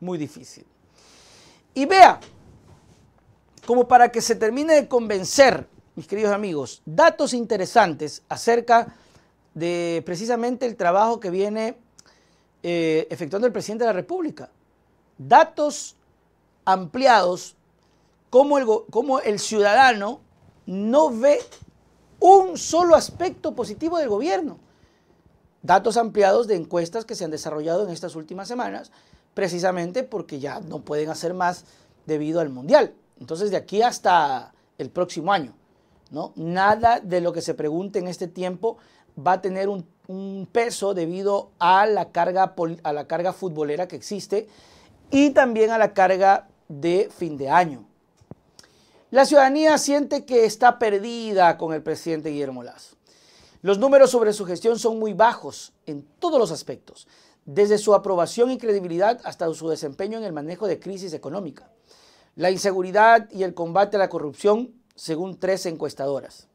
muy difícil. Y vea, como para que se termine de convencer, mis queridos amigos, datos interesantes acerca de precisamente el trabajo que viene eh, efectuando el presidente de la República. Datos ampliados, como el, como el ciudadano no ve un solo aspecto positivo del gobierno. Datos ampliados de encuestas que se han desarrollado en estas últimas semanas, precisamente porque ya no pueden hacer más debido al Mundial. Entonces, de aquí hasta el próximo año, ¿no? Nada de lo que se pregunte en este tiempo va a tener un, peso debido a la, carga, a la carga futbolera que existe y también a la carga de fin de año. La ciudadanía siente que está perdida con el presidente Guillermo Lazo. Los números sobre su gestión son muy bajos en todos los aspectos desde su aprobación y credibilidad hasta su desempeño en el manejo de crisis económica, la inseguridad y el combate a la corrupción, según tres encuestadoras.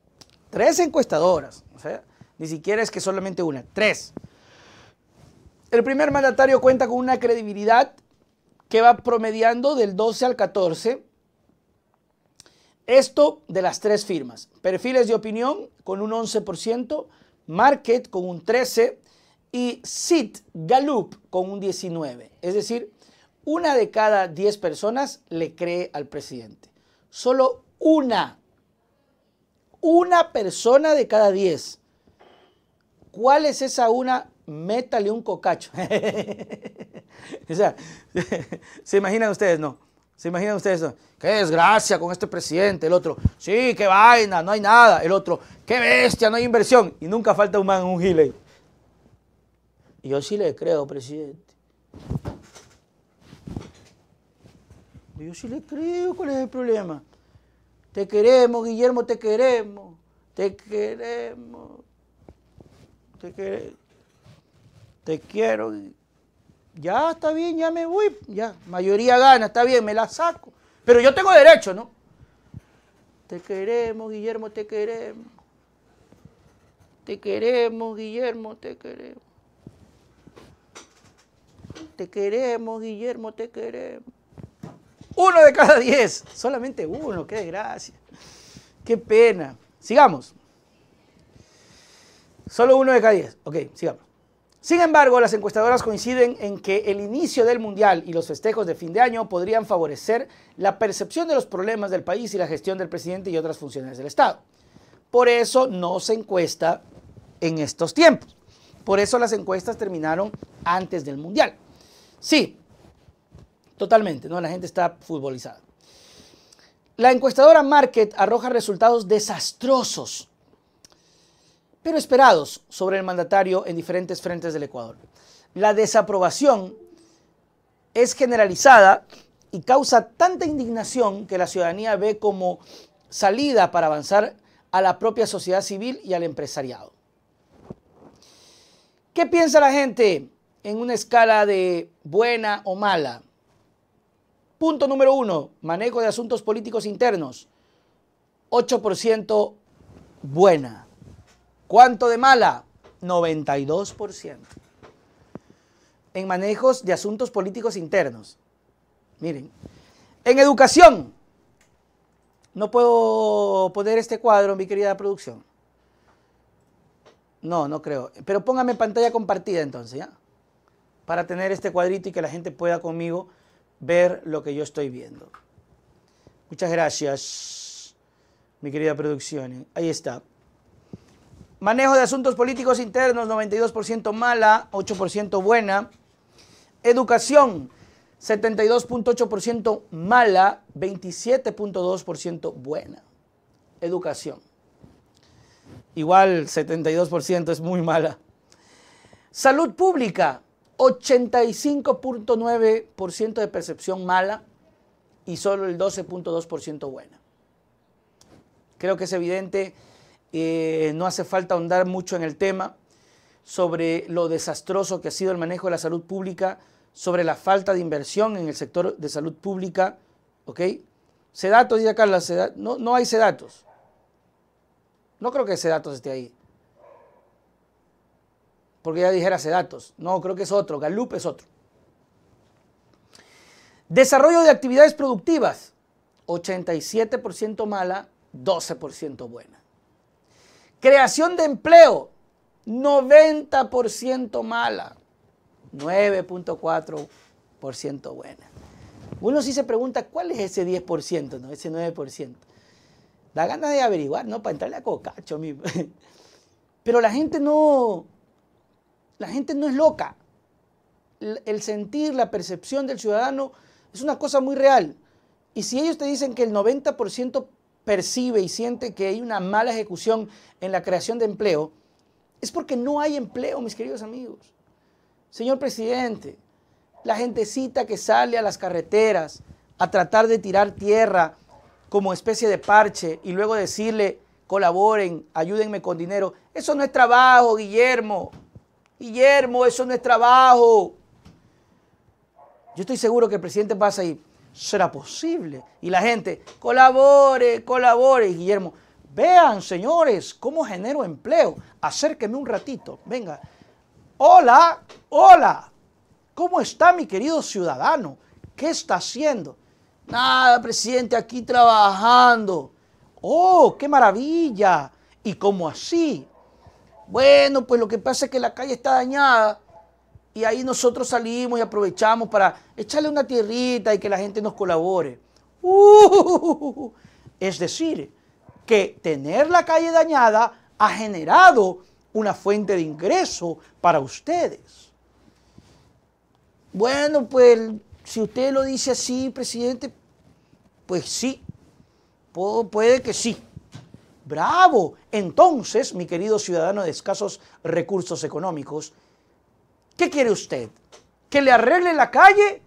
Tres encuestadoras, o sea, ni siquiera es que solamente una, tres. El primer mandatario cuenta con una credibilidad que va promediando del 12 al 14. Esto de las tres firmas. Perfiles de opinión con un 11%, Market con un 13%, y Sit Gallup con un 19. Es decir, una de cada 10 personas le cree al presidente. Solo una. Una persona de cada 10. ¿Cuál es esa una? Métale un cocacho. o sea, se imaginan ustedes, ¿no? ¿Se imaginan ustedes? No? Qué desgracia con este presidente. El otro, sí, qué vaina, no hay nada. El otro, qué bestia, no hay inversión. Y nunca falta un man, un gile yo sí le creo, presidente. Yo sí le creo, ¿cuál es el problema? Te queremos, Guillermo, te queremos. Te queremos. Te queremos. Te quiero. Ya está bien, ya me voy. Ya, mayoría gana, está bien, me la saco. Pero yo tengo derecho, ¿no? Te queremos, Guillermo, te queremos. Te queremos, Guillermo, te queremos. Te queremos, Guillermo, te queremos. Uno de cada diez, solamente uno, qué desgracia. Qué pena. Sigamos. Solo uno de cada diez. Ok, sigamos. Sin embargo, las encuestadoras coinciden en que el inicio del Mundial y los festejos de fin de año podrían favorecer la percepción de los problemas del país y la gestión del presidente y otras funciones del Estado. Por eso no se encuesta en estos tiempos. Por eso las encuestas terminaron antes del Mundial. Sí, totalmente, ¿no? La gente está futbolizada. La encuestadora Market arroja resultados desastrosos, pero esperados sobre el mandatario en diferentes frentes del Ecuador. La desaprobación es generalizada y causa tanta indignación que la ciudadanía ve como salida para avanzar a la propia sociedad civil y al empresariado. ¿Qué piensa la gente? en una escala de buena o mala. Punto número uno, manejo de asuntos políticos internos. 8% buena. ¿Cuánto de mala? 92%. En manejos de asuntos políticos internos. Miren, en educación. No puedo poner este cuadro, mi querida producción. No, no creo. Pero póngame pantalla compartida entonces, ¿ya? para tener este cuadrito y que la gente pueda conmigo ver lo que yo estoy viendo. Muchas gracias, mi querida producción. Ahí está. Manejo de asuntos políticos internos, 92% mala, 8% buena. Educación, 72.8% mala, 27.2% buena. Educación. Igual 72% es muy mala. Salud pública, 85.9% de percepción mala y solo el 12.2% buena. Creo que es evidente, eh, no hace falta ahondar mucho en el tema sobre lo desastroso que ha sido el manejo de la salud pública, sobre la falta de inversión en el sector de salud pública, ¿ok? Sedatos, dice Carla, no, no hay sedatos. No creo que sedatos esté ahí porque ya dijera datos. No, creo que es otro, Galup es otro. Desarrollo de actividades productivas, 87% mala, 12% buena. Creación de empleo, 90% mala, 9.4% buena. Uno sí se pregunta, ¿cuál es ese 10%, no? ese 9%? Da ganas de averiguar, ¿no? Para entrarle a cocacho. Pero la gente no, la gente no es loca. El sentir, la percepción del ciudadano es una cosa muy real. Y si ellos te dicen que el 90% percibe y siente que hay una mala ejecución en la creación de empleo, es porque no hay empleo, mis queridos amigos. Señor presidente, la gentecita que sale a las carreteras a tratar de tirar tierra como especie de parche y luego decirle, colaboren, ayúdenme con dinero, eso no es trabajo, Guillermo. Guillermo, eso no es trabajo. Yo estoy seguro que el presidente pasa ahí, será posible. Y la gente, colabore, colabore. Guillermo, vean señores, cómo genero empleo. Acérqueme un ratito, venga. Hola, hola. ¿Cómo está mi querido ciudadano? ¿Qué está haciendo? Nada, presidente, aquí trabajando. Oh, qué maravilla. ¿Y cómo así? Bueno, pues lo que pasa es que la calle está dañada y ahí nosotros salimos y aprovechamos para echarle una tierrita y que la gente nos colabore. Uh, es decir, que tener la calle dañada ha generado una fuente de ingreso para ustedes. Bueno, pues si usted lo dice así, presidente, pues sí, puede que sí. Bravo. Entonces, mi querido ciudadano de escasos recursos económicos, ¿qué quiere usted? ¿Que le arregle la calle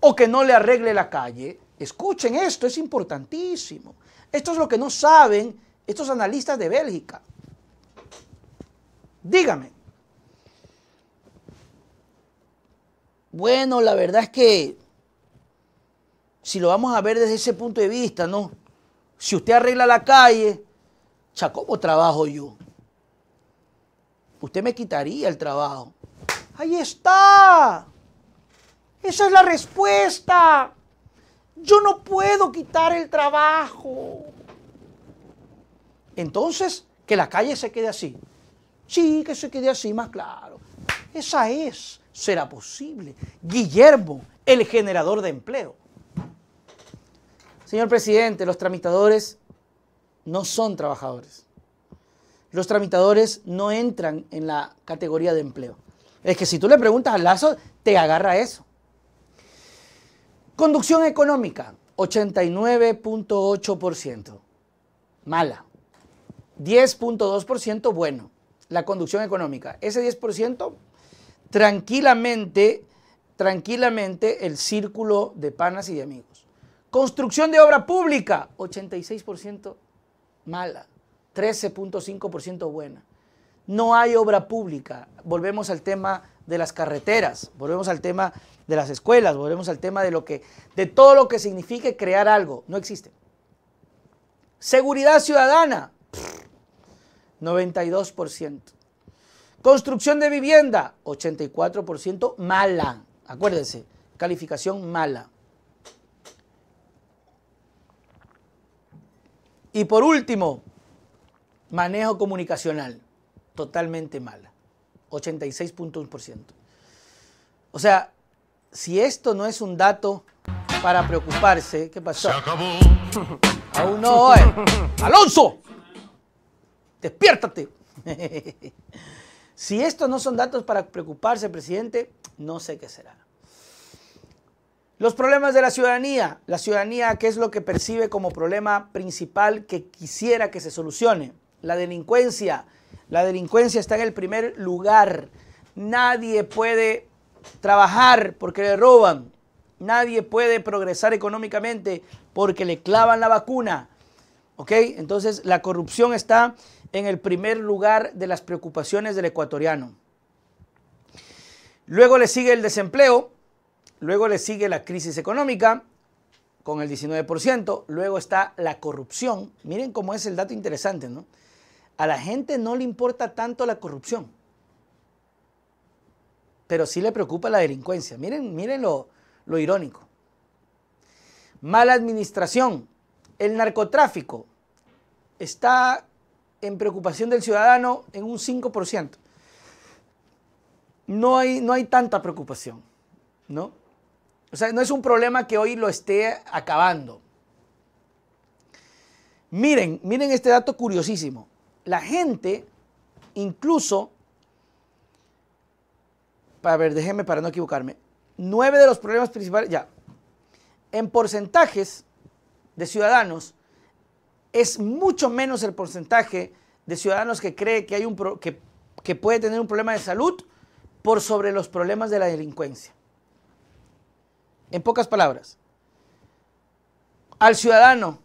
o que no le arregle la calle? Escuchen esto, es importantísimo. Esto es lo que no saben estos analistas de Bélgica. Dígame. Bueno, la verdad es que si lo vamos a ver desde ese punto de vista, ¿no? Si usted arregla la calle, ¿Ya ¿cómo trabajo yo? Usted me quitaría el trabajo. Ahí está. Esa es la respuesta. Yo no puedo quitar el trabajo. Entonces, que la calle se quede así. Sí, que se quede así, más claro. Esa es, será posible. Guillermo, el generador de empleo. Señor presidente, los tramitadores no son trabajadores. Los tramitadores no entran en la categoría de empleo. Es que si tú le preguntas al Lazo, te agarra eso. Conducción económica, 89.8%. Mala. 10.2% bueno. La conducción económica. Ese 10%, tranquilamente, tranquilamente el círculo de panas y de amigos. Construcción de obra pública, 86% mala, 13.5% buena. No hay obra pública. Volvemos al tema de las carreteras, volvemos al tema de las escuelas, volvemos al tema de lo que de todo lo que signifique crear algo, no existe. Seguridad ciudadana, 92%. Construcción de vivienda, 84% mala. Acuérdense, calificación mala. Y por último, manejo comunicacional, totalmente mala, 86.1%. O sea, si esto no es un dato para preocuparse, ¿qué pasó? Se acabó. Aún no, ¿eh? Alonso, despiértate. si esto no son datos para preocuparse, presidente, no sé qué será. Los problemas de la ciudadanía. La ciudadanía, ¿qué es lo que percibe como problema principal que quisiera que se solucione? La delincuencia. La delincuencia está en el primer lugar. Nadie puede trabajar porque le roban. Nadie puede progresar económicamente porque le clavan la vacuna. ¿Ok? Entonces la corrupción está en el primer lugar de las preocupaciones del ecuatoriano. Luego le sigue el desempleo, Luego le sigue la crisis económica con el 19%. Luego está la corrupción. Miren cómo es el dato interesante, ¿no? A la gente no le importa tanto la corrupción, pero sí le preocupa la delincuencia. Miren, lo, irónico. Mala administración. El narcotráfico está en preocupación del ciudadano en un 5%. No hay, no hay tanta preocupación, ¿no? O sea, no es un problema que hoy lo esté acabando. Miren, miren este dato curiosísimo. La gente, incluso, para ver, déjenme para no equivocarme, nueve de los problemas principales, ya, en porcentajes de ciudadanos, es mucho menos el porcentaje de ciudadanos que cree que, hay un que puede tener un problema de salud por sobre los problemas de la delincuencia. En pocas palabras, al ciudadano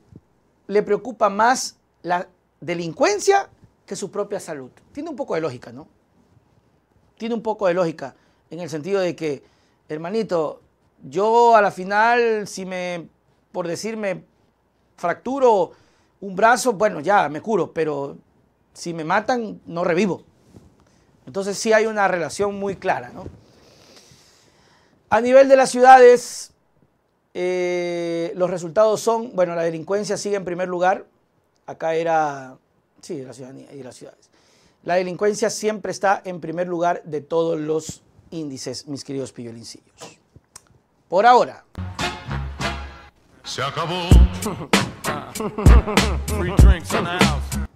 le preocupa más la delincuencia que su propia salud. Tiene un poco de lógica, ¿no? Tiene un poco de lógica en el sentido de que, hermanito, yo a la final, si me, por decirme, fracturo un brazo, bueno, ya me curo, pero si me matan, no revivo. Entonces sí hay una relación muy clara, ¿no? A nivel de las ciudades, eh, los resultados son, bueno, la delincuencia sigue en primer lugar. Acá era, sí, la ciudadanía y las ciudades. La delincuencia siempre está en primer lugar de todos los índices, mis queridos pillolincillos. Por ahora. Se acabó.